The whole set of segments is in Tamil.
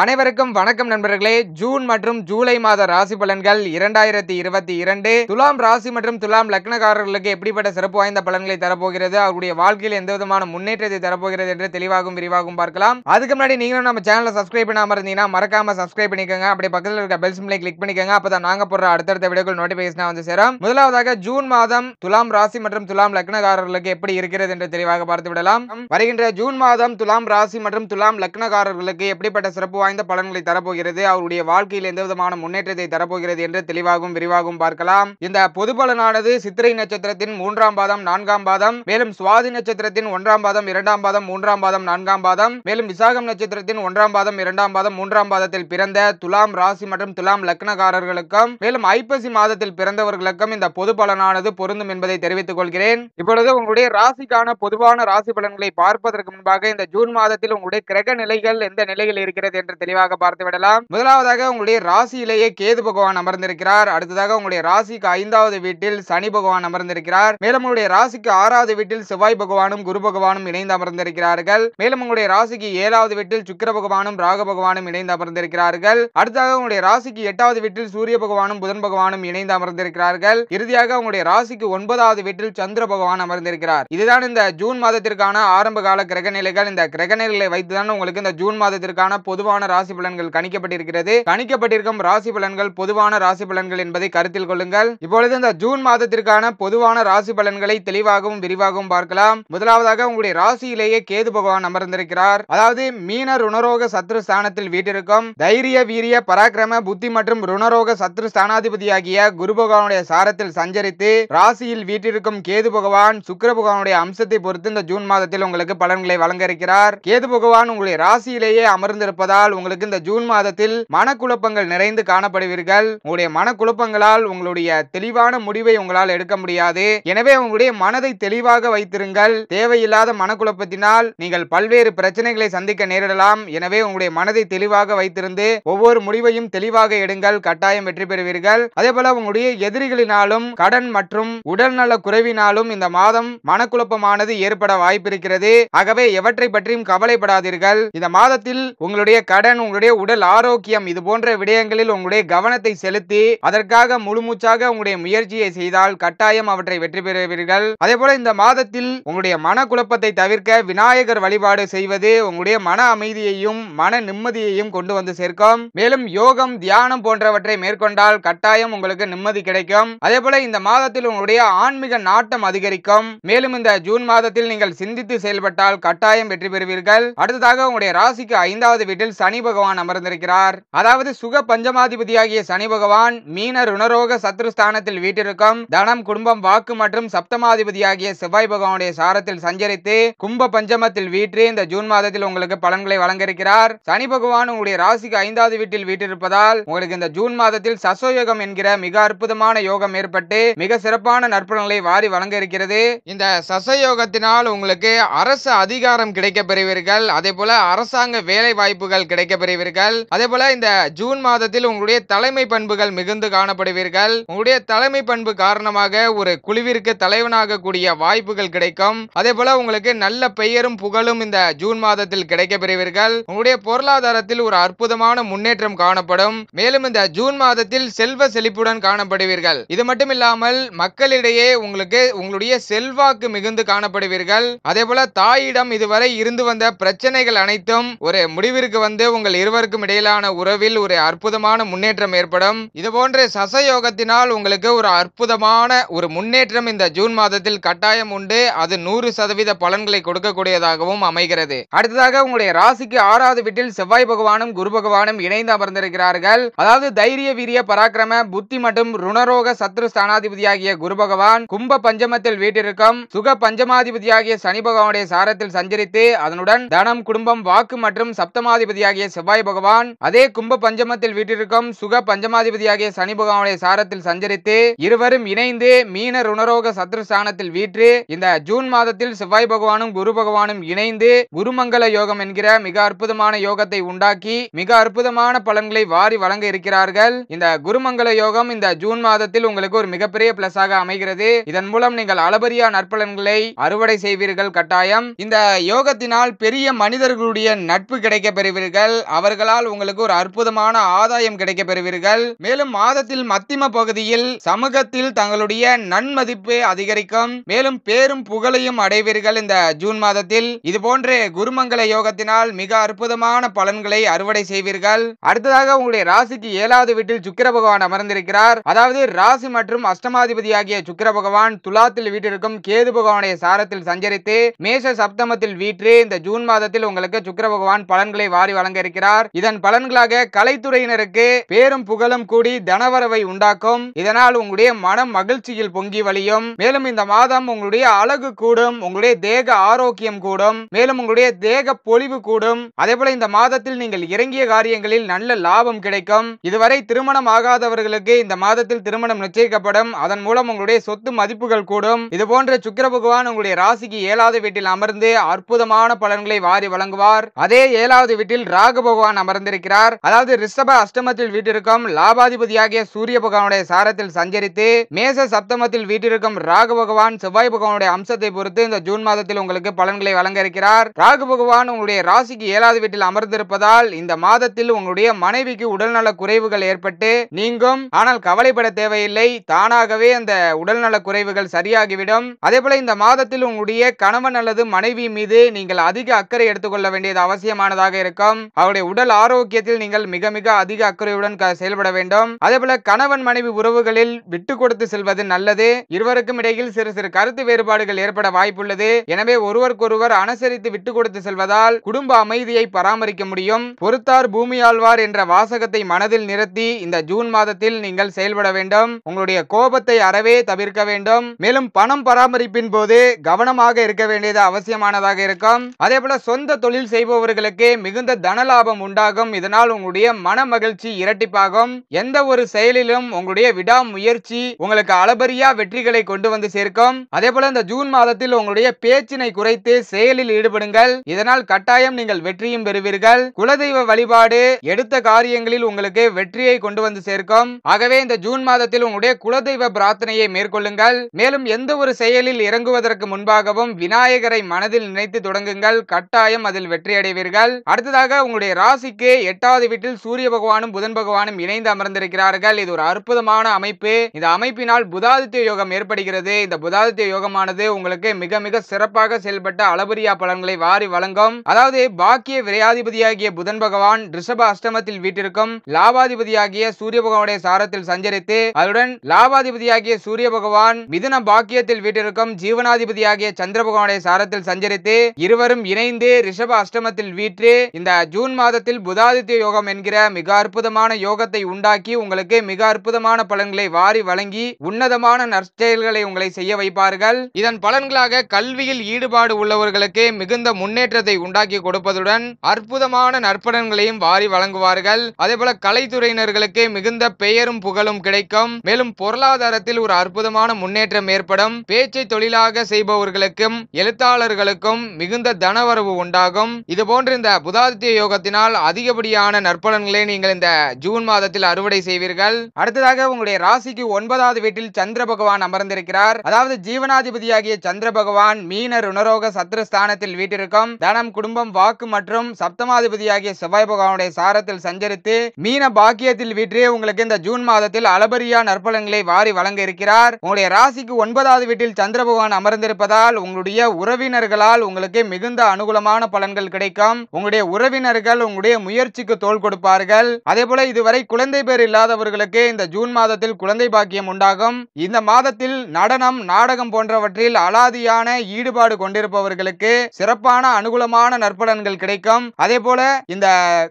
அனைவருக்கும் வணக்கம் நண்பர்களே ஜூன் மற்றும் ஜூலை மாத ராசி பலன்கள் இரண்டாயிரத்தி இருபத்தி இரண்டு துலாம் ராசி மற்றும் துலாம் லக்னகாரர்களுக்கு எப்படிப்பட்ட சிறப்பு வாய்ந்த பலன்களை தரப்போகிறது அவருடைய வாழ்க்கையில் எந்த விதமான முன்னேற்றத்தை தரப்போகிறது என்று தெளிவாகவும் விரிவாகவும் பார்க்கலாம் அதுக்கு முன்னாடி நீங்களும் நம்ம சேனலை சப்ஸ்கிரைப் பண்ணாம இருந்தீங்கன்னா மறக்காம சப்ஸ்கிரைப் பண்ணிக்கோங்க அப்படியே பக்கத்தில் இருக்க பெல் சிம்லை கிளிக் பண்ணிக்கோங்க அப்பதான் நாங்க போடுற அடுத்தடுத்த வீடுகள் நோட்டிபிகேஷனா வந்து சேரும் முதலாவதாக ஜூன் மாதம் துலாம் ராசி மற்றும் துலாம் லக்னகாரர்களுக்கு எப்படி இருக்கிறது என்று தெளிவாக பார்த்து விடலாம் வருகின்ற ஜூன் மாதம் துலாம் ராசி மற்றும் துலாம் லக்னகாரர்களுக்கு எப்படிப்பட்ட சிறப்பு வாய்ந்த பலன்களை தரப்போகிறது அவருடைய வாழ்க்கையில் எந்த விதமான முன்னேற்றத்தை தரப்போகிறது என்று தெளிவாகவும் விரிவாகவும் பார்க்கலாம் இந்த பொது பலனானது சித்திரை நட்சத்திரத்தின் மூன்றாம் பாதம் நான்காம் பாதம் மேலும் சுவாதி நட்சத்திரத்தின் ஒன்றாம் பாதம் இரண்டாம் பாதம் மூன்றாம் பாதம் நான்காம் பாதம் மேலும் விசாகம் நட்சத்திரத்தின் ஒன்றாம் பாதம் இரண்டாம் பாதம் மூன்றாம் பாதத்தில் பிறந்த துலாம் ராசி மற்றும் துலாம் லக்னகாரர்களுக்கும் மேலும் ஐப்பசி மாதத்தில் பிறந்தவர்களுக்கும் இந்த பொது பலனானது பொருந்தும் என்பதை தெரிவித்துக் கொள்கிறேன் இப்பொழுது உங்களுடைய ராசிக்கான பொதுவான ராசி பலன்களை பார்ப்பதற்கு முன்பாக இந்த ஜூன் மாதத்தில் உங்களுடைய கிரக நிலைகள் எந்த நிலையில் இருக்கிறது என்று என்று தெளிவாக பார்த்து விடலாம் முதலாவதாக உங்களுடைய ராசியிலேயே கேது பகவான் அமர்ந்திருக்கிறார் அடுத்ததாக உங்களுடைய ராசிக்கு ஐந்தாவது வீட்டில் சனி பகவான் அமர்ந்திருக்கிறார் மேலும் உங்களுடைய ராசிக்கு ஆறாவது வீட்டில் செவ்வாய் பகவானும் குரு பகவானும் இணைந்து அமர்ந்திருக்கிறார்கள் மேலும் உங்களுடைய ராசிக்கு ஏழாவது வீட்டில் சுக்கர பகவானும் ராக பகவானும் இணைந்து அமர்ந்திருக்கிறார்கள் அடுத்ததாக உங்களுடைய ராசிக்கு எட்டாவது வீட்டில் சூரிய பகவானும் புதன் பகவானும் இணைந்து அமர்ந்திருக்கிறார்கள் இறுதியாக உங்களுடைய ராசிக்கு ஒன்பதாவது வீட்டில் சந்திர பகவான் அமர்ந்திருக்கிறார் இதுதான் இந்த ஜூன் மாதத்திற்கான ஆரம்ப கால கிரக நிலைகள் இந்த கிரக நிலைகளை வைத்துதான் உங்களுக்கு இந்த ஜூன் மாதத்திற்கான பொதுவான பொதுவான ராசி பலன்கள் கணிக்கப்பட்டிருக்கிறது கணிக்கப்பட்டிருக்கும் ராசி பலன்கள் பொதுவான ராசி பலன்கள் என்பதை கருத்தில் கொள்ளுங்கள் இப்பொழுது இந்த ஜூன் மாதத்திற்கான பொதுவான ராசி பலன்களை தெளிவாகவும் விரிவாகவும் பார்க்கலாம் முதலாவதாக உங்களுடைய ராசியிலேயே கேது பகவான் அமர்ந்திருக்கிறார் அதாவது மீன ருணரோக சத்ரு ஸ்தானத்தில் வீட்டிற்கும் தைரிய வீரிய பராக்கிரம புத்தி மற்றும் ருணரோக சத்ரு ஸ்தானாதிபதியாகிய குரு பகவானுடைய சாரத்தில் சஞ்சரித்து ராசியில் வீட்டிற்கும் கேது பகவான் சுக்கர பகவானுடைய அம்சத்தை பொறுத்து இந்த ஜூன் மாதத்தில் உங்களுக்கு பலன்களை வழங்க இருக்கிறார் கேது பகவான் உங்களுடைய ராசியிலேயே அமர்ந்திருப்பதால் இருந்தால் உங்களுக்கு இந்த ஜூன் மாதத்தில் மனக்குழப்பங்கள் நிறைந்து காணப்படுவீர்கள் உங்களுடைய மனக்குழப்பங்களால் உங்களுடைய தெளிவான முடிவை உங்களால் எடுக்க முடியாது எனவே உங்களுடைய மனதை தெளிவாக வைத்திருங்கள் தேவையில்லாத மனக்குழப்பத்தினால் நீங்கள் பல்வேறு பிரச்சனைகளை சந்திக்க நேரிடலாம் எனவே உங்களுடைய மனதை தெளிவாக வைத்திருந்து ஒவ்வொரு முடிவையும் தெளிவாக எடுங்கள் கட்டாயம் வெற்றி பெறுவீர்கள் அதே போல உங்களுடைய எதிரிகளினாலும் கடன் மற்றும் உடல்நல குறைவினாலும் இந்த மாதம் மனக்குழப்பமானது ஏற்பட வாய்ப்பிருக்கிறது ஆகவே எவற்றை பற்றியும் கவலைப்படாதீர்கள் இந்த மாதத்தில் உங்களுடைய கடன் கடன் உங்களுடைய உடல் ஆரோக்கியம் இது போன்ற விடயங்களில் உங்களுடைய கவனத்தை செலுத்தி அதற்காக முழுமூச்சாக உங்களுடைய முயற்சியை செய்தால் கட்டாயம் அவற்றை வெற்றி பெறுவீர்கள் அதே போல இந்த மாதத்தில் உங்களுடைய மனக்குழப்பத்தை தவிர்க்க விநாயகர் வழிபாடு செய்வது உங்களுடைய மன அமைதியையும் மன நிம்மதியையும் கொண்டு வந்து சேர்க்கும் மேலும் யோகம் தியானம் போன்றவற்றை மேற்கொண்டால் கட்டாயம் உங்களுக்கு நிம்மதி கிடைக்கும் அதே போல இந்த மாதத்தில் உங்களுடைய ஆன்மீக நாட்டம் அதிகரிக்கும் மேலும் இந்த ஜூன் மாதத்தில் நீங்கள் சிந்தித்து செயல்பட்டால் கட்டாயம் வெற்றி பெறுவீர்கள் அடுத்ததாக உங்களுடைய ராசிக்கு ஐந்தாவது வீட்டில் சனி பகவான் அமர்ந்திருக்கிறார் அதாவது சுக பஞ்சமாதிபதியாகிய சனி பகவான் மீன ருணரோக சத்ருஸ்தானத்தில் வீட்டிற்கும் தனம் குடும்பம் வாக்கு மற்றும் சப்தமாதிபதியாகிய செவ்வாய் பகவானுடைய சாரத்தில் சஞ்சரித்து கும்ப பஞ்சமத்தில் வீற்று இந்த ஜூன் மாதத்தில் உங்களுக்கு பலன்களை வழங்க இருக்கிறார் சனி பகவான் உங்களுடைய ராசிக்கு ஐந்தாவது வீட்டில் வீட்டிருப்பதால் உங்களுக்கு இந்த ஜூன் மாதத்தில் சசோயோகம் என்கிற மிக அற்புதமான யோகம் ஏற்பட்டு மிக சிறப்பான நற்பணங்களை வாரி வழங்க இருக்கிறது இந்த சசயோகத்தினால் உங்களுக்கு அரசு அதிகாரம் கிடைக்க பெறுவீர்கள் அதே போல அரசாங்க வேலை வாய்ப்புகள் கிடை கிடைக்கப்பெறுவீர்கள் அதே போல இந்த ஜூன் மாதத்தில் உங்களுடைய தலைமை பண்புகள் மிகுந்து காணப்படுவீர்கள் உங்களுடைய தலைமை பண்பு காரணமாக ஒரு குழுவிற்கு தலைவனாக கூடிய வாய்ப்புகள் கிடைக்கும் அதே போல உங்களுக்கு நல்ல பெயரும் புகழும் இந்த ஜூன் மாதத்தில் கிடைக்கப்பெறுவீர்கள் உங்களுடைய பொருளாதாரத்தில் ஒரு அற்புதமான முன்னேற்றம் காணப்படும் மேலும் இந்த ஜூன் மாதத்தில் செல்வ செழிப்புடன் காணப்படுவீர்கள் இது மட்டும் இல்லாமல் மக்களிடையே உங்களுக்கு உங்களுடைய செல்வாக்கு மிகுந்து காணப்படுவீர்கள் அதே போல தாயிடம் இதுவரை இருந்து வந்த பிரச்சனைகள் அனைத்தும் ஒரு முடிவிற்கு வந்து இருந்து உங்கள் இருவருக்கும் இடையிலான உறவில் ஒரு அற்புதமான முன்னேற்றம் ஏற்படும் இது போன்ற சசயோகத்தினால் உங்களுக்கு ஒரு அற்புதமான ஒரு முன்னேற்றம் இந்த ஜூன் மாதத்தில் கட்டாயம் உண்டு அது நூறு சதவீத பலன்களை கொடுக்கக்கூடியதாகவும் அமைகிறது அடுத்ததாக உங்களுடைய ராசிக்கு ஆறாவது வீட்டில் செவ்வாய் பகவானும் குரு பகவானும் இணைந்து அமர்ந்திருக்கிறார்கள் அதாவது தைரிய வீரிய பராக்கிரம புத்தி மற்றும் ருணரோக சத்ரு ஸ்தானாதிபதியாகிய குரு பகவான் கும்ப பஞ்சமத்தில் வீட்டிற்கும் சுக பஞ்சமாதிபதியாகிய சனி பகவானுடைய சாரத்தில் சஞ்சரித்து அதனுடன் தனம் குடும்பம் வாக்கு மற்றும் சப்தமாதிபதியாக அதிபதியாகிய செவ்வாய் பகவான் அதே கும்ப பஞ்சமத்தில் வீட்டிற்கும் சுக பஞ்சமாதிபதியாகிய சனி பகவானுடைய சாரத்தில் சஞ்சரித்து இருவரும் இணைந்து மீன ருணரோக சத்ரு ஸ்தானத்தில் வீற்று இந்த ஜூன் மாதத்தில் செவ்வாய் பகவானும் குரு பகவானும் இணைந்து குருமங்கல யோகம் என்கிற மிக அற்புதமான யோகத்தை உண்டாக்கி மிக அற்புதமான பலன்களை வாரி வழங்க இருக்கிறார்கள் இந்த குருமங்கல யோகம் இந்த ஜூன் மாதத்தில் உங்களுக்கு ஒரு மிகப்பெரிய பிளஸ் ஆக அமைகிறது இதன் மூலம் நீங்கள் அளபரியா நற்பலன்களை அறுவடை செய்வீர்கள் கட்டாயம் இந்த யோகத்தினால் பெரிய மனிதர்களுடைய நட்பு கிடைக்க பெறுவீர்கள் பெறுவீர்கள் அவர்களால் உங்களுக்கு ஒரு அற்புதமான ஆதாயம் கிடைக்க பெறுவீர்கள் மேலும் மாதத்தில் மத்திம பகுதியில் சமூகத்தில் தங்களுடைய நன்மதிப்பு அதிகரிக்கும் மேலும் பேரும் புகழையும் அடைவீர்கள் இந்த ஜூன் மாதத்தில் இது போன்ற குருமங்கல யோகத்தினால் மிக அற்புதமான பலன்களை அறுவடை செய்வீர்கள் அடுத்ததாக உங்களுடைய ராசிக்கு ஏழாவது வீட்டில் சுக்கிர பகவான் அமர்ந்திருக்கிறார் அதாவது ராசி மற்றும் அஷ்டமாதிபதி ஆகிய சுக்கிர பகவான் துலாத்தில் வீட்டிற்கும் கேது பகவானுடைய சாரத்தில் சஞ்சரித்து மேச சப்தமத்தில் வீற்று இந்த ஜூன் மாதத்தில் உங்களுக்கு சுக்கிர பகவான் பலன்களை வாரி வழங்க வழங்க இருக்கிறார் இதன் பலன்களாக கலைத்துறையினருக்கு பேரும் புகழும் கூடி தனவரவை உண்டாக்கும் இதனால் உங்களுடைய மனம் மகிழ்ச்சியில் பொங்கி வழியும் மேலும் இந்த மாதம் உங்களுடைய அழகு கூடும் உங்களுடைய தேக ஆரோக்கியம் கூடும் மேலும் உங்களுடைய தேக பொலிவு கூடும் அதேபோல இந்த மாதத்தில் நீங்கள் இறங்கிய காரியங்களில் நல்ல லாபம் கிடைக்கும் இதுவரை திருமணம் ஆகாதவர்களுக்கு இந்த மாதத்தில் திருமணம் நிச்சயிக்கப்படும் அதன் மூலம் உங்களுடைய சொத்து மதிப்புகள் கூடும் இது போன்ற சுக்கர பகவான் உங்களுடைய ராசிக்கு ஏழாவது வீட்டில் அமர்ந்து அற்புதமான பலன்களை வாரி வழங்குவார் அதே ஏழாவது வீட்டில் ராகு பகவான் அமர்ந்திருக்கிறார் அதாவது ரிஷப அஷ்டமத்தில் வீட்டிற்கும் லாபாதிபதியாகிய சூரிய பகவானுடைய சாரத்தில் சஞ்சரித்து மேச சப்தமத்தில் வீட்டிற்கும் ராகு பகவான் செவ்வாய் பகவானுடைய அம்சத்தை பொறுத்து இந்த ஜூன் மாதத்தில் உங்களுக்கு பலன்களை வழங்க இருக்கிறார் ராகு பகவான் உங்களுடைய ராசிக்கு ஏழாவது வீட்டில் அமர்ந்திருப்பதால் இந்த மாதத்தில் உங்களுடைய மனைவிக்கு உடல்நல குறைவுகள் ஏற்பட்டு நீங்கும் ஆனால் கவலைப்பட தேவையில்லை தானாகவே அந்த உடல்நல குறைவுகள் சரியாகிவிடும் அதே போல இந்த மாதத்தில் உங்களுடைய கணவன் அல்லது மனைவி மீது நீங்கள் அதிக அக்கறை எடுத்துக்கொள்ள வேண்டியது அவசியமானதாக இருக்கும் அவருடைய உடல் ஆரோக்கியத்தில் நீங்கள் மிக மிக அதிக அக்கறையுடன் செயல்பட வேண்டும் அதேபோல கணவன் மனைவி உறவுகளில் விட்டு கொடுத்து செல்வது நல்லது இருவருக்கும் இடையில் சிறு சிறு கருத்து வேறுபாடுகள் ஏற்பட வாய்ப்புள்ளது எனவே ஒருவருக்கொருவர் அனுசரித்து விட்டு கொடுத்து செல்வதால் குடும்ப அமைதியை பராமரிக்க முடியும் பொறுத்தார் பூமியாழ்வார் என்ற வாசகத்தை மனதில் நிறுத்தி இந்த ஜூன் மாதத்தில் நீங்கள் செயல்பட வேண்டும் உங்களுடைய கோபத்தை அறவே தவிர்க்க வேண்டும் மேலும் பணம் பராமரிப்பின் போது கவனமாக இருக்க வேண்டியது அவசியமானதாக இருக்கும் அதே போல சொந்த தொழில் செய்பவர்களுக்கு மிகுந்த தன மனலாபம் உண்டாகும் இதனால் உங்களுடைய மன மகிழ்ச்சி இரட்டிப்பாகும் எந்த ஒரு செயலிலும் உங்களுடைய விடாமுயற்சி உங்களுக்கு அளபரியா வெற்றிகளை கொண்டு வந்து சேர்க்கும் அதே போல இந்த ஜூன் மாதத்தில் உங்களுடைய பேச்சினை குறைத்து செயலில் ஈடுபடுங்கள் இதனால் கட்டாயம் நீங்கள் வெற்றியும் பெறுவீர்கள் குலதெய்வ வழிபாடு எடுத்த காரியங்களில் உங்களுக்கு வெற்றியை கொண்டு வந்து சேர்க்கும் ஆகவே இந்த ஜூன் மாதத்தில் உங்களுடைய குலதெய்வ பிரார்த்தனையை மேற்கொள்ளுங்கள் மேலும் எந்த ஒரு செயலில் இறங்குவதற்கு முன்பாகவும் விநாயகரை மனதில் நினைத்து தொடங்குங்கள் கட்டாயம் அதில் வெற்றி அடைவீர்கள் அடுத்ததாக உங்களுடைய ராசிக்கு எட்டாவது வீட்டில் சூரிய பகவானும் புதன் பகவானும் இணைந்து அமர்ந்திருக்கிறார்கள் இது ஒரு அற்புதமான அமைப்பு இந்த அமைப்பினால் புதாதித்ய யோகம் ஏற்படுகிறது இந்த புதாதித்ய யோகமானது உங்களுக்கு மிக மிக சிறப்பாக செயல்பட்ட அளபரியா பலன்களை வாரி வழங்கும் அதாவது பாக்கிய விரையாதிபதியாகிய புதன் பகவான் ரிஷப அஷ்டமத்தில் வீட்டிற்கும் லாபாதிபதியாகிய சூரிய பகவானுடைய சாரத்தில் சஞ்சரித்து அதுடன் லாபாதிபதியாகிய சூரிய பகவான் மிதன பாக்கியத்தில் வீட்டிற்கும் ஜீவனாதிபதியாகிய சந்திர பகவானுடைய சாரத்தில் சஞ்சரித்து இருவரும் இணைந்து ரிஷப அஷ்டமத்தில் வீட்டு இந்த ஜூன் மாதத்தில் புதாதித்ய யோகம் என்கிற மிக அற்புதமான யோகத்தை உண்டாக்கி உங்களுக்கு மிக அற்புதமான பலன்களை வாரி வழங்கி உன்னதமான நற்செயல்களை உங்களை செய்ய வைப்பார்கள் இதன் பலன்களாக கல்வியில் ஈடுபாடு உள்ளவர்களுக்கு மிகுந்த முன்னேற்றத்தை உண்டாக்கி கொடுப்பதுடன் அற்புதமான நற்பலன்களையும் வாரி வழங்குவார்கள் அதே போல கலைத்துறையினர்களுக்கு மிகுந்த பெயரும் புகழும் கிடைக்கும் மேலும் பொருளாதாரத்தில் ஒரு அற்புதமான முன்னேற்றம் ஏற்படும் பேச்சை தொழிலாக செய்பவர்களுக்கும் எழுத்தாளர்களுக்கும் மிகுந்த தனவரவு உண்டாகும் இது போன்ற இந்த புதாதித்ய யோகத்தினால் அதிகப்படியான நற்பலன்களை நீங்கள் இந்த ஜூன் மாதத்தில் அறுவடை செய்வீர்கள் அடுத்ததாக உங்களுடைய ராசிக்கு ஒன்பதாவது வீட்டில் சந்திர பகவான் அமர்ந்திருக்கிறார் அதாவது ஜீவனாதிபதியாகிய சந்திர பகவான் மீன ருணரோக சத்ருஸ்தானத்தில் வீட்டிற்கும் தனம் குடும்பம் வாக்கு மற்றும் சப்தமாதிபதியாகிய செவ்வாய் பகவானுடைய சாரத்தில் சஞ்சரித்து மீன பாக்கியத்தில் வீற்றே உங்களுக்கு இந்த ஜூன் மாதத்தில் அளபரியா நற்பலன்களை வாரி வழங்க இருக்கிறார் உங்களுடைய ராசிக்கு ஒன்பதாவது வீட்டில் சந்திர பகவான் அமர்ந்திருப்பதால் உங்களுடைய உறவினர்களால் உங்களுக்கு மிகுந்த அனுகூலமான பலன்கள் கிடைக்கும் உங்களுடைய உறவினர் உறவினர்கள் உங்களுடைய முயற்சிக்கு தோல் கொடுப்பார்கள் அதே போல இதுவரை குழந்தை பேர் இல்லாதவர்களுக்கு இந்த ஜூன் மாதத்தில் குழந்தை பாக்கியம் உண்டாகும் இந்த மாதத்தில் நடனம் நாடகம் போன்றவற்றில் அலாதியான ஈடுபாடு கொண்டிருப்பவர்களுக்கு சிறப்பான அனுகூலமான நற்பலன்கள் கிடைக்கும் அதே போல இந்த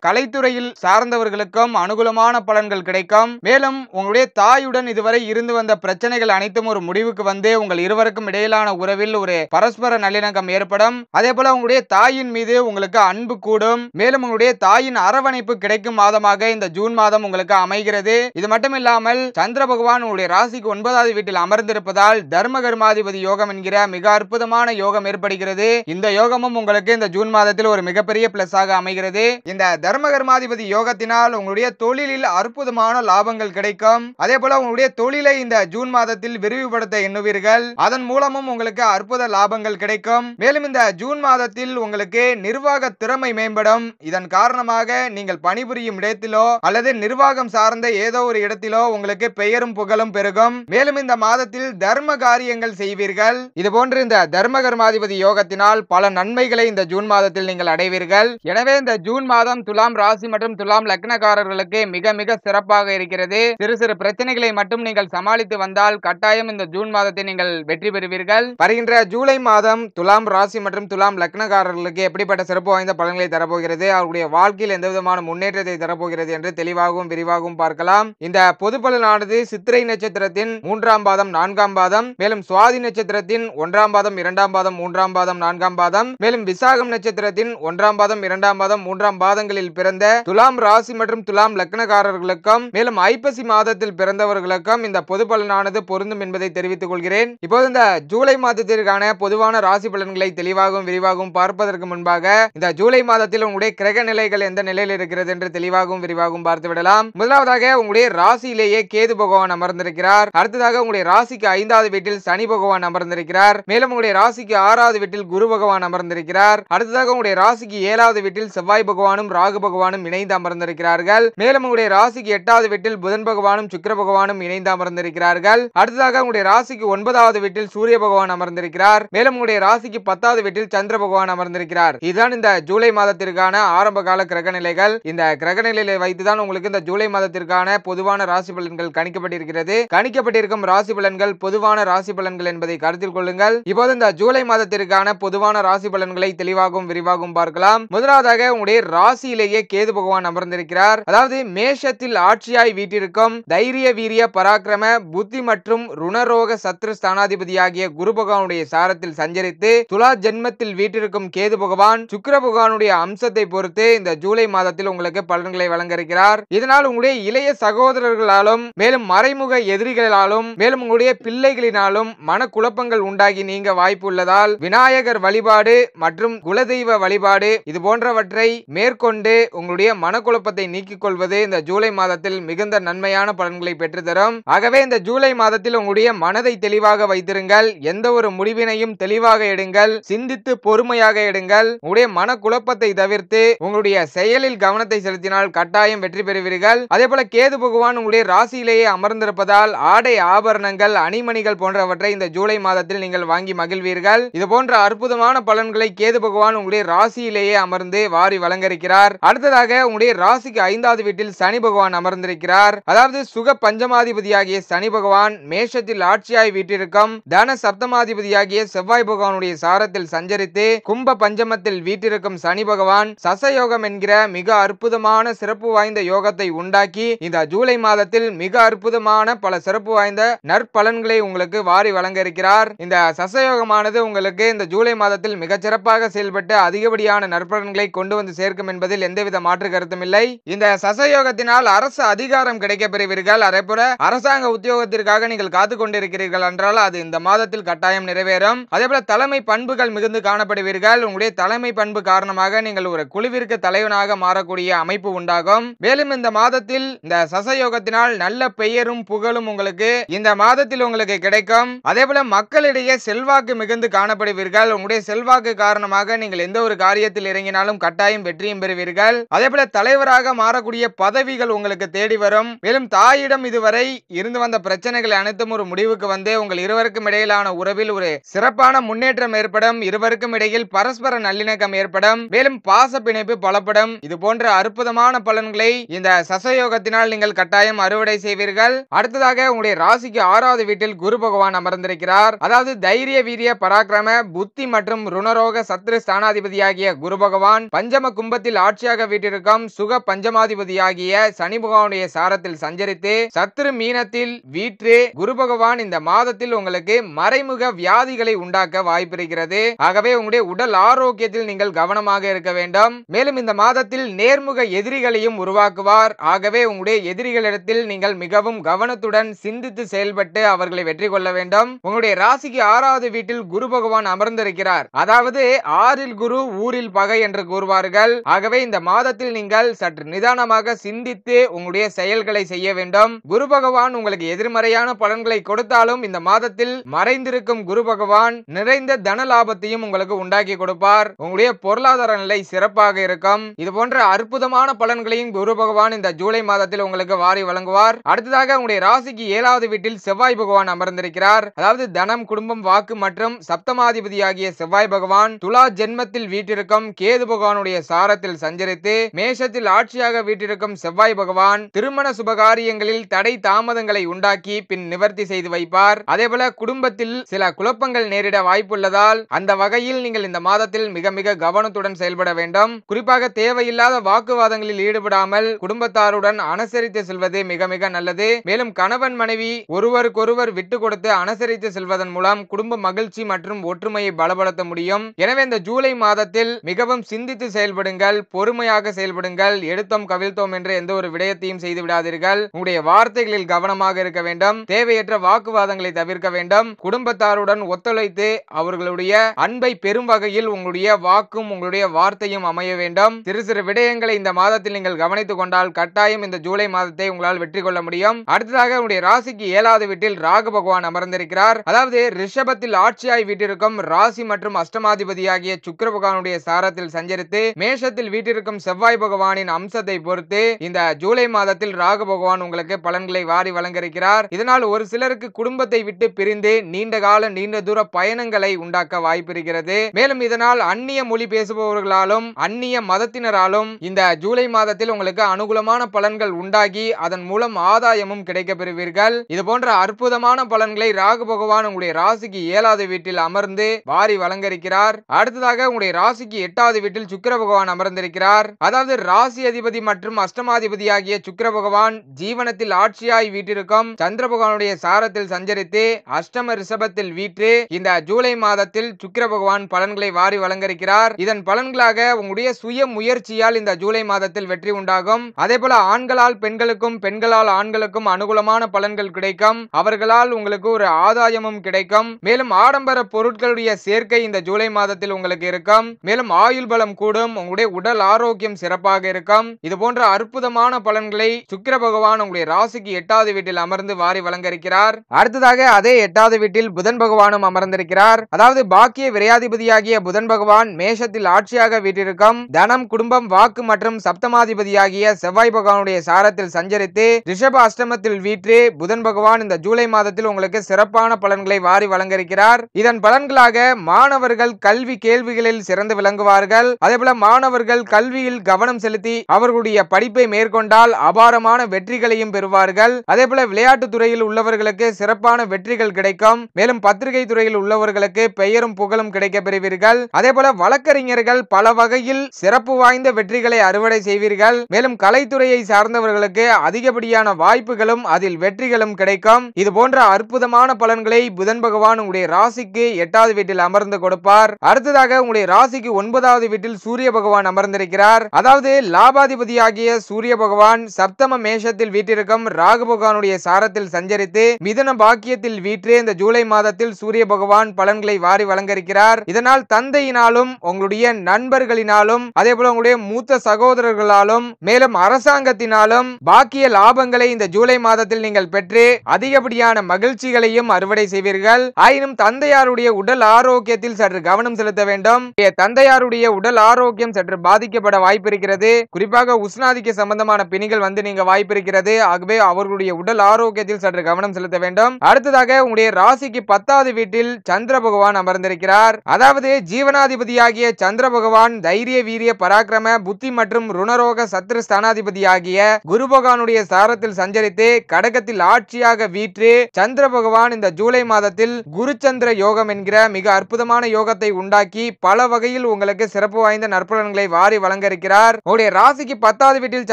கலைத்துறையில் சார்ந்தவர்களுக்கும் அனுகூலமான பலன்கள் கிடைக்கும் மேலும் உங்களுடைய தாயுடன் இதுவரை இருந்து வந்த பிரச்சனைகள் அனைத்தும் ஒரு முடிவுக்கு வந்து உங்கள் இருவருக்கும் இடையிலான உறவில் ஒரு பரஸ்பர நல்லிணக்கம் ஏற்படும் அதே போல உங்களுடைய தாயின் மீது உங்களுக்கு அன்பு கூடும் மேலும் மேலும் உங்களுடைய தாயின் அரவணைப்பு கிடைக்கும் மாதமாக இந்த ஜூன் மாதம் உங்களுக்கு அமைகிறது இது மட்டும் இல்லாமல் சந்திர பகவான் உங்களுடைய ராசிக்கு ஒன்பதாவது வீட்டில் அமர்ந்திருப்பதால் தர்ம கர்மாதிபதி யோகம் என்கிற மிக அற்புதமான யோகம் ஏற்படுகிறது இந்த யோகமும் உங்களுக்கு இந்த ஜூன் மாதத்தில் ஒரு மிகப்பெரிய பிளஸ் ஆக அமைகிறது இந்த தர்ம கர்மாதிபதி யோகத்தினால் உங்களுடைய தொழிலில் அற்புதமான லாபங்கள் கிடைக்கும் அதே போல உங்களுடைய தொழிலை இந்த ஜூன் மாதத்தில் விரிவுபடுத்த எண்ணுவீர்கள் அதன் மூலமும் உங்களுக்கு அற்புத லாபங்கள் கிடைக்கும் மேலும் இந்த ஜூன் மாதத்தில் உங்களுக்கு நிர்வாக திறமை மேம்படும் இதன் காரணமாக நீங்கள் பணிபுரியும் இடத்திலோ அல்லது நிர்வாகம் சார்ந்த ஏதோ ஒரு இடத்திலோ உங்களுக்கு பெயரும் புகழும் பெருகும் மேலும் இந்த மாதத்தில் தர்ம காரியங்கள் செய்வீர்கள் இது போன்ற இந்த தர்ம கர்மாதிபதி யோகத்தினால் பல நன்மைகளை இந்த ஜூன் மாதத்தில் நீங்கள் அடைவீர்கள் எனவே இந்த ஜூன் மாதம் துலாம் ராசி மற்றும் துலாம் லக்னக்காரர்களுக்கு மிக மிக சிறப்பாக இருக்கிறது சிறு சிறு பிரச்சனைகளை மட்டும் நீங்கள் சமாளித்து வந்தால் கட்டாயம் இந்த ஜூன் மாதத்தை நீங்கள் வெற்றி பெறுவீர்கள் வருகின்ற ஜூலை மாதம் துலாம் ராசி மற்றும் துலாம் லக்னக்காரர்களுக்கு எப்படிப்பட்ட சிறப்பு வாய்ந்த பலன்களை தரப்போகிறது அவருடைய வாழ்க்கையில் எந்த விதமான முன்னேற்றத்தை தரப்போகிறது என்று தெளிவாகவும் விரிவாகவும் பார்க்கலாம் இந்த பொதுப்பலனானது சித்திரை நட்சத்திரத்தின் மூன்றாம் பாதம் நான்காம் பாதம் மேலும் சுவாதி நட்சத்திரத்தின் ஒன்றாம் பாதம் இரண்டாம் பாதம் மூன்றாம் பாதம் நான்காம் பாதம் மேலும் விசாகம் நட்சத்திரத்தின் ஒன்றாம் பாதம் இரண்டாம் பாதம் மூன்றாம் பாதங்களில் பிறந்த துலாம் ராசி மற்றும் துலாம் லக்னக்காரர்களுக்கும் மேலும் ஐப்பசி மாதத்தில் பிறந்தவர்களுக்கும் இந்த பொது பலனானது பொருந்தும் என்பதை தெரிவித்துக் கொள்கிறேன் இப்போது இந்த ஜூலை மாதத்திற்கான பொதுவான ராசி பலன்களை தெளிவாகவும் விரிவாகவும் பார்ப்பதற்கு முன்பாக இந்த ஜூலை மாதத்தில் உங்களுடைய கிரக நிலைகள் எந்த நிலையில் இருக்கிறது என்று தெளிவாகவும் விரிவாகவும் பார்த்து விடலாம் முதலாவதாக உங்களுடைய ராசியிலேயே கேது பகவான் அமர்ந்திருக்கிறார் அடுத்ததாக உங்களுடைய ராசிக்கு ஐந்தாவது வீட்டில் சனி பகவான் அமர்ந்திருக்கிறார் மேலும் உங்களுடைய ராசிக்கு ஆறாவது வீட்டில் குரு பகவான் அமர்ந்திருக்கிறார் அடுத்ததாக உங்களுடைய ராசிக்கு ஏழாவது வீட்டில் செவ்வாய் பகவானும் ராகு பகவானும் இணைந்து அமர்ந்திருக்கிறார்கள் மேலும் உங்களுடைய ராசிக்கு எட்டாவது வீட்டில் புதன் பகவானும் சுக்கர பகவானும் இணைந்து அமர்ந்திருக்கிறார்கள் அடுத்ததாக உங்களுடைய ராசிக்கு ஒன்பதாவது வீட்டில் சூரிய பகவான் அமர்ந்திருக்கிறார் மேலும் உங்களுடைய ராசிக்கு பத்தாவது வீட்டில் சந்திர பகவான் அமர்ந்திருக்கிறார் இதுதான் இந்த ஜூலை மாதத்திற்கான ஆரம்ப கால கிரகநிலைகள் இந்த கிரகநிலையை வைத்துதான் உங்களுக்கு இந்த ஜூலை மாதத்திற்கான பொதுவான ராசி பலன்கள் கணிக்கப்பட்டிருக்கிறது கணிக்கப்பட்டிருக்கும் ராசி பலன்கள் பொதுவான ராசி பலன்கள் என்பதை கருத்தில் கொள்ளுங்கள் இப்போது இந்த ஜூலை மாதத்திற்கான பொதுவான ராசி பலன்களை தெளிவாகவும் விரிவாகவும் பார்க்கலாம் முதலாவதாக உங்களுடைய ராசியிலேயே கேது பகவான் அமர்ந்திருக்கிறார் அதாவது மேஷத்தில் ஆட்சியாய் வீட்டிற்கும் தைரிய வீரிய பராக்கிரம புத்தி மற்றும் ருணரோக சத்ரு ஸ்தானாதிபதியாகிய குரு பகவானுடைய சாரத்தில் சஞ்சரித்து துலா ஜென்மத்தில் வீட்டிற்கும் கேது பகவான் சுக்கர பகவானுடைய அம்சத்தை பொறுத்து இந்த ஜூலை மாதத்தில் உங்களுக்கு பலன்களை வழங்க இருக்கிறார் இதனால் உங்களுடைய இளைய சகோதரர்களாலும் மேலும் மறைமுக எதிரிகளாலும் மேலும் உங்களுடைய பிள்ளைகளினாலும் மனக்குழப்பங்கள் உண்டாகி நீங்க வாய்ப்பு உள்ளதால் விநாயகர் வழிபாடு மற்றும் குலதெய்வ வழிபாடு இது போன்றவற்றை மேற்கொண்டு உங்களுடைய மனக்குழப்பத்தை நீக்கிக் கொள்வது இந்த ஜூலை மாதத்தில் மிகுந்த நன்மையான பலன்களை பெற்றுத்தரும் ஆகவே இந்த ஜூலை மாதத்தில் உங்களுடைய மனதை தெளிவாக வைத்திருங்கள் எந்த ஒரு முடிவினையும் தெளிவாக எடுங்கள் சிந்தித்து பொறுமையாக எடுங்கள் உங்களுடைய மனக்குழப்பத்தை தவிர்த்து செய்து உங்களுடைய செயலில் கவனத்தை செலுத்தினால் கட்டாயம் வெற்றி பெறுவீர்கள் அதே போல கேது பகவான் உங்களுடைய ராசியிலேயே அமர்ந்திருப்பதால் ஆடை ஆபரணங்கள் அணிமணிகள் போன்றவற்றை இந்த ஜூலை மாதத்தில் நீங்கள் வாங்கி மகிழ்வீர்கள் இது போன்ற அற்புதமான பலன்களை கேது பகவான் உங்களுடைய ராசியிலேயே அமர்ந்து வாரி வழங்கிருக்கிறார் அடுத்ததாக உங்களுடைய ராசிக்கு ஐந்தாவது வீட்டில் சனி பகவான் அமர்ந்திருக்கிறார் அதாவது சுக பஞ்சமாதிபதியாகிய சனி பகவான் மேஷத்தில் ஆட்சியாய் வீட்டிற்கும் தன சப்தமாதிபதியாகிய செவ்வாய் பகவானுடைய சாரத்தில் சஞ்சரித்து கும்ப பஞ்சமத்தில் வீட்டிற்கும் சனி பகவான் சசயோகம் என்கிற மிக அற்புதமான சிறப்பு வாய்ந்த யோகத்தை உண்டாக்கி இந்த ஜூலை மாதத்தில் மிக அற்புதமான பல சிறப்பு வாய்ந்த நற்பலன்களை உங்களுக்கு வாரி வழங்க இருக்கிறார் இந்த சசயோகமானது உங்களுக்கு இந்த ஜூலை மாதத்தில் மிகச்சிறப்பாக செயல்பட்டு அதிகப்படியான நற்பலன்களை கொண்டு வந்து சேர்க்கும் என்பதில் எந்தவித மாற்று கருத்தும் இல்லை இந்த சசயோகத்தினால் அரசு அதிகாரம் கிடைக்க பெறுவீர்கள் அதேபோல அரசாங்க உத்தியோகத்திற்காக நீங்கள் காத்து கொண்டிருக்கிறீர்கள் என்றால் அது இந்த மாதத்தில் கட்டாயம் நிறைவேறும் போல தலைமை பண்புகள் மிகுந்து காணப்படுவீர்கள் உங்களுடைய தலைமை பண்பு காரணமாக நீங்கள் ஒரு குழுவிற்கு தலைவனாக மாறக்கூடிய அமைப்பு உண்டாகும் மேலும் இந்த மாதத்தில் இந்த சசயோகத்தினால் நல்ல பெயரும் புகழும் உங்களுக்கு இந்த மாதத்தில் உங்களுக்கு கிடைக்கும் அதே போல மக்களிடையே செல்வாக்கு மிகுந்து காணப்படுவீர்கள் உங்களுடைய செல்வாக்கு காரணமாக நீங்கள் எந்த ஒரு காரியத்தில் இறங்கினாலும் கட்டாயம் வெற்றியும் பெறுவீர்கள் அதே போல தலைவராக மாறக்கூடிய பதவிகள் உங்களுக்கு தேடி வரும் மேலும் தாயிடம் இதுவரை இருந்து வந்த பிரச்சனைகள் அனைத்தும் ஒரு முடிவுக்கு வந்து உங்கள் இருவருக்கும் இடையிலான உறவில் ஒரு சிறப்பான முன்னேற்றம் ஏற்படும் இருவருக்கும் இடையில் பரஸ்பர நல்லிணக்கம் ஏற்படும் மேலும் பாச பிணைப்பு பலப்படும் இது போன்ற அற்புதமான பலன்களை இந்த சசயோகத்தினால் நீங்கள் கட்டாயம் அறுவடை செய்வீர்கள் அடுத்ததாக உங்களுடைய ராசிக்கு ஆறாவது வீட்டில் குரு பகவான் அமர்ந்திருக்கிறார் அதாவது தைரிய வீரிய பராக்கிரம புத்தி மற்றும் ருணரோக சத்ரு ஸ்தானாதிபதியாகிய குரு பகவான் பஞ்சம கும்பத்தில் ஆட்சியாக வீட்டிற்கும் சுக பஞ்சமாதிபதியாகிய சனி பகவானுடைய சாரத்தில் சஞ்சரித்து சத்ரு மீனத்தில் வீற்று குரு பகவான் இந்த மாதத்தில் உங்களுக்கு மறைமுக வியாதிகளை உண்டாக்க வாய்ப்பிருக்கிறது ஆகவே உங்களுடைய உடல் ஆரோக்கியத்தில் நீங்கள் கவனமாக இருக்க வேண்டும் மேலும் இந்த மாதத்தில் நேர்முக எதிரிகளையும் உருவாக்குவார் ஆகவே உங்களுடைய எதிரிகளிடத்தில் நீங்கள் மிகவும் கவனத்துடன் சிந்தித்து செயல்பட்டு அவர்களை வெற்றி கொள்ள வேண்டும் உங்களுடைய ராசிக்கு ஆறாவது வீட்டில் குரு பகவான் அமர்ந்திருக்கிறார் அதாவது ஆறில் குரு ஊரில் பகை என்று கூறுவார்கள் ஆகவே இந்த மாதத்தில் நீங்கள் சற்று நிதானமாக சிந்தித்து உங்களுடைய செயல்களை செய்ய வேண்டும் குரு பகவான் உங்களுக்கு எதிர்மறையான பலன்களை கொடுத்தாலும் இந்த மாதத்தில் மறைந்திருக்கும் குரு பகவான் நிறைந்த தன லாபத்தையும் உங்களுக்கு உண்டாக்கி கொடுப்பார் உங்களுடைய பொருளாதார நிலை சிறப்பாக சிறப்பாக இருக்கும் இது போன்ற அற்புதமான பலன்களையும் குரு பகவான் இந்த ஜூலை மாதத்தில் உங்களுக்கு வாரி வழங்குவார் அடுத்ததாக உங்களுடைய ராசிக்கு ஏழாவது வீட்டில் செவ்வாய் பகவான் அமர்ந்திருக்கிறார் அதாவது தனம் குடும்பம் வாக்கு மற்றும் சப்தமாதிபதியாகிய செவ்வாய் பகவான் துலா ஜென்மத்தில் வீட்டிற்கும் கேது பகவானுடைய சாரத்தில் சஞ்சரித்து மேஷத்தில் ஆட்சியாக வீட்டிற்கும் செவ்வாய் பகவான் திருமண சுபகாரியங்களில் தடை தாமதங்களை உண்டாக்கி பின் நிவர்த்தி செய்து வைப்பார் அதேபோல குடும்பத்தில் சில குழப்பங்கள் நேரிட வாய்ப்புள்ளதால் அந்த வகையில் நீங்கள் இந்த மாதத்தில் மிக மிக கவனத்துடன் செயல்பட வேண்டும் குறிப்பாக தேவையில்லாத வாக்குவாதங்களில் ஈடுபடாமல் குடும்பத்தாருடன் அனுசரித்து செல்வது மிக மிக நல்லது மேலும் கணவன் மனைவி ஒருவருக்கொருவர் விட்டு கொடுத்து அனுசரித்து செல்வதன் மூலம் குடும்ப மகிழ்ச்சி மற்றும் ஒற்றுமையை பலப்படுத்த முடியும் எனவே இந்த ஜூலை மாதத்தில் மிகவும் சிந்தித்து செயல்படுங்கள் பொறுமையாக செயல்படுங்கள் எடுத்தோம் கவிழ்த்தோம் என்ற எந்த ஒரு விடயத்தையும் செய்து விடாதீர்கள் உங்களுடைய வார்த்தைகளில் கவனமாக இருக்க வேண்டும் தேவையற்ற வாக்குவாதங்களை தவிர்க்க வேண்டும் குடும்பத்தாருடன் ஒத்துழைத்து அவர்களுடைய அன்பை பெரும் வகையில் உங்களுடைய வாக்கும் உங்களுடைய வார்த்தையும் அமைய அமைய வேண்டும் சிறு சிறு விடயங்களை இந்த மாதத்தில் நீங்கள் கவனித்துக் கொண்டால் கட்டாயம் இந்த ஜூலை மாதத்தை உங்களால் வெற்றி கொள்ள முடியும் அடுத்ததாக உங்களுடைய ராசிக்கு ஏழாவது வீட்டில் ராகு பகவான் அமர்ந்திருக்கிறார் அதாவது ரிஷபத்தில் ஆட்சியாய் வீட்டிற்கும் ராசி மற்றும் அஷ்டமாதிபதி ஆகிய சுக்கர பகவானுடைய சாரத்தில் சஞ்சரித்து மேஷத்தில் வீட்டிற்கும் செவ்வாய் பகவானின் அம்சத்தை பொறுத்து இந்த ஜூலை மாதத்தில் ராகு பகவான் உங்களுக்கு பலன்களை வாரி வழங்கியிருக்கிறார் இதனால் ஒரு சிலருக்கு குடும்பத்தை விட்டு பிரிந்து நீண்ட கால நீண்ட தூர பயணங்களை உண்டாக்க வாய்ப்பு இருக்கிறது மேலும் இதனால் அந்நிய மொழி பேசுபவர்களாலும் அந்நிய மதத்தினராலும் இந்த ஜூலை மாதத்தில் உங்களுக்கு அனுகூலமான பலன்கள் உண்டாகி அதன் மூலம் ஆதாயமும் கிடைக்க பெறுவீர்கள் இது போன்ற அற்புதமான பலன்களை ராகு பகவான் உங்களுடைய ராசிக்கு ஏழாவது வீட்டில் அமர்ந்து வாரி வழங்கிருக்கிறார் அடுத்ததாக உங்களுடைய ராசிக்கு எட்டாவது வீட்டில் சுக்கர பகவான் அமர்ந்திருக்கிறார் அதாவது ராசி அதிபதி மற்றும் அஷ்டமாதிபதி ஆகிய சுக்கர பகவான் ஜீவனத்தில் ஆட்சியாய் வீட்டிற்கும் சந்திர பகவானுடைய சாரத்தில் சஞ்சரித்து அஷ்டம ரிஷபத்தில் வீற்று இந்த ஜூலை மாதத்தில் சுக்கர பகவான் பலன்களை வாரி வழங்கிருக்கிறார் இதன் பலன்களாக உங்களுடைய அவர்களுடைய சுய முயற்சியால் இந்த ஜூலை மாதத்தில் வெற்றி உண்டாகும் அதேபோல ஆண்களால் பெண்களுக்கும் பெண்களால் ஆண்களுக்கும் அனுகூலமான பலன்கள் கிடைக்கும் அவர்களால் உங்களுக்கு ஒரு ஆதாயமும் கிடைக்கும் மேலும் ஆடம்பர பொருட்களுடைய சேர்க்கை இந்த ஜூலை மாதத்தில் உங்களுக்கு இருக்கும் மேலும் ஆயுள் பலம் கூடும் உங்களுடைய உடல் ஆரோக்கியம் சிறப்பாக இருக்கும் இது போன்ற அற்புதமான பலன்களை சுக்கிர பகவான் உங்களுடைய ராசிக்கு எட்டாவது வீட்டில் அமர்ந்து வாரி வழங்கியிருக்கிறார் அடுத்ததாக அதே எட்டாவது வீட்டில் புதன் பகவானும் அமர்ந்திருக்கிறார் அதாவது பாக்கிய விரையாதிபதியாகிய புதன் பகவான் மேஷத்தில் ஆட்சியாக வீட்டிற்கும் மாதம் தனம் குடும்பம் வாக்கு மற்றும் சப்தமாதிபதியாகிய செவ்வாய் பகவானுடைய சாரத்தில் சஞ்சரித்து ரிஷப அஷ்டமத்தில் வீற்று புதன் பகவான் இந்த ஜூலை மாதத்தில் உங்களுக்கு சிறப்பான பலன்களை வாரி வழங்க இருக்கிறார் இதன் பலன்களாக மாணவர்கள் கல்வி கேள்விகளில் சிறந்து விளங்குவார்கள் அதேபோல மாணவர்கள் கல்வியில் கவனம் செலுத்தி அவர்களுடைய படிப்பை மேற்கொண்டால் அபாரமான வெற்றிகளையும் பெறுவார்கள் அதே போல விளையாட்டு துறையில் உள்ளவர்களுக்கு சிறப்பான வெற்றிகள் கிடைக்கும் மேலும் பத்திரிகை துறையில் உள்ளவர்களுக்கு பெயரும் புகழும் கிடைக்க பெறுவீர்கள் அதே போல வழக்கறிஞர்கள் பல வகையில் துறையில் சிறப்பு வாய்ந்த வெற்றிகளை அறுவடை செய்வீர்கள் மேலும் கலைத்துறையை சார்ந்தவர்களுக்கு அதிகப்படியான வாய்ப்புகளும் அதில் வெற்றிகளும் கிடைக்கும் இது போன்ற அற்புதமான பலன்களை புதன் பகவான் உங்களுடைய ராசிக்கு எட்டாவது வீட்டில் அமர்ந்து கொடுப்பார் அடுத்ததாக உங்களுடைய ராசிக்கு ஒன்பதாவது வீட்டில் சூரிய பகவான் அமர்ந்திருக்கிறார் அதாவது லாபாதிபதியாகிய சூரிய பகவான் சப்தம மேஷத்தில் வீட்டிற்கும் ராகு பகவானுடைய சாரத்தில் சஞ்சரித்து மிதன பாக்கியத்தில் வீற்றே இந்த ஜூலை மாதத்தில் சூரிய பகவான் பலன்களை வாரி வழங்க இருக்கிறார் இதனால் தந்தையினாலும் உங்களுடைய நண்பர்களினாலும் சகோதரர்களாலும் அதே போல உங்களுடைய மூத்த சகோதரர்களாலும் மேலும் அரசாங்கத்தினாலும் பாக்கிய லாபங்களை இந்த ஜூலை மாதத்தில் நீங்கள் பெற்று அதிகப்படியான மகிழ்ச்சிகளையும் அறுவடை செய்வீர்கள் ஆயினும் தந்தையாருடைய உடல் ஆரோக்கியத்தில் சற்று கவனம் செலுத்த வேண்டும் தந்தையாருடைய உடல் ஆரோக்கியம் சற்று பாதிக்கப்பட வாய்ப்பிருக்கிறது குறிப்பாக உஷ்ணாதிக்க சம்பந்தமான பிணிகள் வந்து நீங்க வாய்ப்பிருக்கிறது ஆகவே அவர்களுடைய உடல் ஆரோக்கியத்தில் சற்று கவனம் செலுத்த வேண்டும் அடுத்ததாக உங்களுடைய ராசிக்கு பத்தாவது வீட்டில் சந்திர பகவான் அமர்ந்திருக்கிறார் அதாவது ஜீவனாதிபதியாகிய சந்திர பகவான் தைரிய வீரிய பராக்கிரம புத்தி மற்றும் ருணரோக சத்ரு ஸ்தானாதிபதியாகிய குரு பகவானுடைய சாரத்தில் சஞ்சரித்து கடகத்தில் ஆட்சியாக வீற்று சந்திர பகவான் இந்த ஜூலை மாதத்தில் குரு சந்திர யோகம் என்கிற மிக அற்புதமான யோகத்தை உண்டாக்கி பல வகையில் உங்களுக்கு சிறப்பு வாய்ந்த நற்புலன்களை வாரி வழங்க இருக்கிறார் உங்களுடைய ராசிக்கு பத்தாவது வீட்டில்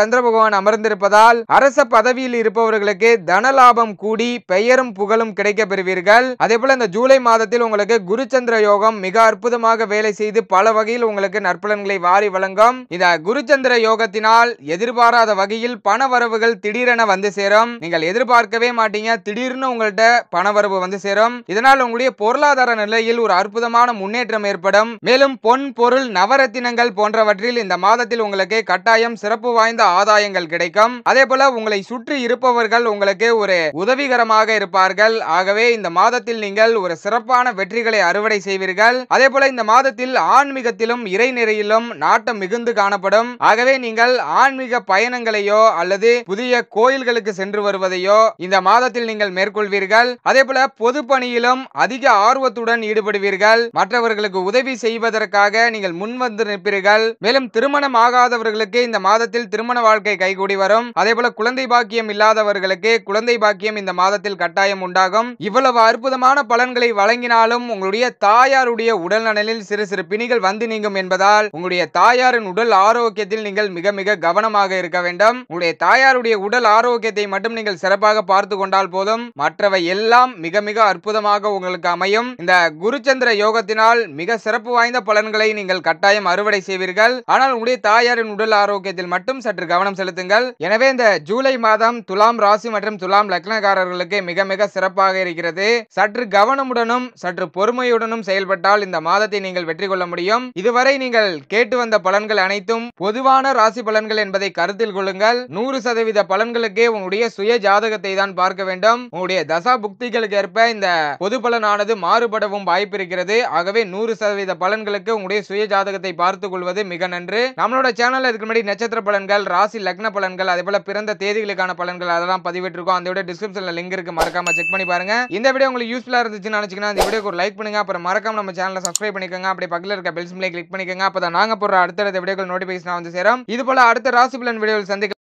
சந்திர பகவான் அமர்ந்திருப்பதால் அரச பதவியில் இருப்பவர்களுக்கு தன லாபம் கூடி பெயரும் புகழும் கிடைக்க பெறுவீர்கள் அதே போல இந்த ஜூலை மாதத்தில் உங்களுக்கு குரு சந்திர யோகம் மிக அற்புதமாக வேலை செய்து பல வகையில் உங்களுக்கு நற்புலன்களை வரங்களை வாரி வழங்கும் இந்த குருச்சந்திர யோகத்தினால் எதிர்பாராத வகையில் பண வரவுகள் திடீரென வந்து சேரும் நீங்கள் எதிர்பார்க்கவே மாட்டீங்க திடீர்னு உங்கள்ட்ட பண வரவு வந்து சேரும் இதனால் உங்களுடைய பொருளாதார நிலையில் ஒரு அற்புதமான முன்னேற்றம் ஏற்படும் மேலும் பொன் பொருள் நவரத்தினங்கள் போன்றவற்றில் இந்த மாதத்தில் உங்களுக்கு கட்டாயம் சிறப்பு வாய்ந்த ஆதாயங்கள் கிடைக்கும் அதே போல உங்களை சுற்றி இருப்பவர்கள் உங்களுக்கு ஒரு உதவிகரமாக இருப்பார்கள் ஆகவே இந்த மாதத்தில் நீங்கள் ஒரு சிறப்பான வெற்றிகளை அறுவடை செய்வீர்கள் அதே போல இந்த மாதத்தில் ஆன்மீகத்திலும் இறைநிறையிலும் மீதும் நாட்டம் மிகுந்து காணப்படும் ஆகவே நீங்கள் ஆன்மீக பயணங்களையோ அல்லது புதிய கோயில்களுக்கு சென்று வருவதையோ இந்த மாதத்தில் நீங்கள் மேற்கொள்வீர்கள் அதே போல பொது பணியிலும் அதிக ஆர்வத்துடன் ஈடுபடுவீர்கள் மற்றவர்களுக்கு உதவி செய்வதற்காக நீங்கள் முன்வந்து நிற்பீர்கள் மேலும் திருமணம் ஆகாதவர்களுக்கு இந்த மாதத்தில் திருமண வாழ்க்கை கைகூடி வரும் அதே போல குழந்தை பாக்கியம் இல்லாதவர்களுக்கு குழந்தை பாக்கியம் இந்த மாதத்தில் கட்டாயம் உண்டாகும் இவ்வளவு அற்புதமான பலன்களை வழங்கினாலும் உங்களுடைய தாயாருடைய உடல்நலனில் சிறு சிறு பிணிகள் வந்து நீங்கும் என்பதால் உங்களுடைய உங்களுடைய தாயாரின் உடல் ஆரோக்கியத்தில் நீங்கள் மிக மிக கவனமாக இருக்க வேண்டும் உங்களுடைய தாயாருடைய உடல் ஆரோக்கியத்தை மட்டும் நீங்கள் சிறப்பாக பார்த்து கொண்டால் போதும் மற்றவை எல்லாம் மிக மிக அற்புதமாக உங்களுக்கு அமையும் இந்த குருச்சந்திர யோகத்தினால் மிக சிறப்பு வாய்ந்த பலன்களை நீங்கள் கட்டாயம் அறுவடை செய்வீர்கள் ஆனால் உங்களுடைய தாயாரின் உடல் ஆரோக்கியத்தில் மட்டும் சற்று கவனம் செலுத்துங்கள் எனவே இந்த ஜூலை மாதம் துலாம் ராசி மற்றும் துலாம் லக்னக்காரர்களுக்கு மிக மிக சிறப்பாக இருக்கிறது சற்று கவனமுடனும் சற்று பொறுமையுடனும் செயல்பட்டால் இந்த மாதத்தை நீங்கள் வெற்றி கொள்ள முடியும் இதுவரை நீங்கள் கேட்டு வந்த பலன்கள் அனைத்தும் பொதுவான ராசி பலன்கள் என்பதை கருத்தில் கொள்ளுங்கள் நூறு சதவீத பலன்களுக்கே உங்களுடைய சுய ஜாதகத்தை தான் பார்க்க வேண்டும் உங்களுடைய தசா புக்திகளுக்கு ஏற்ப இந்த பொது பலனானது மாறுபடவும் வாய்ப்பு இருக்கிறது ஆகவே நூறு சதவீத பலன்களுக்கு உங்களுடைய சுய ஜாதகத்தை பார்த்துக் கொள்வது மிக நன்று நம்மளோட சேனல் இதுக்கு முன்னாடி நட்சத்திர பலன்கள் ராசி லக்ன பலன்கள் அதே போல பிறந்த தேதிகளுக்கான பலன்கள் அதெல்லாம் பதிவிட்டிருக்கோம் அதோட டிஸ்கிரிப்ஷன்ல லிங்க் இருக்கு மறக்காம செக் பண்ணி பாருங்க இந்த வீடியோ உங்களுக்கு யூஸ்ஃபுல்லா இருந்துச்சுன்னு நினைச்சீங்கன்னா இந்த வீடியோக்கு ஒரு லைக் பண்ணுங்க அப்புறம் மறக்காம நம்ம சேனலை சப்ஸ்கிரைப் பண்ணிக்கோங்க அப்படியே பக்கத்தில் இருக்க பெல் சிம்லே கிளிக் பண்ணிக்கோங்க அப்பதான் வாங்க போற அடுத்தடுத்த வீடியோக்கள் நோட்டிபிகேஷன் வந்து சேரும் இது போல அடுத்த ராசி பலன் வீடியோவில் சந்திக்க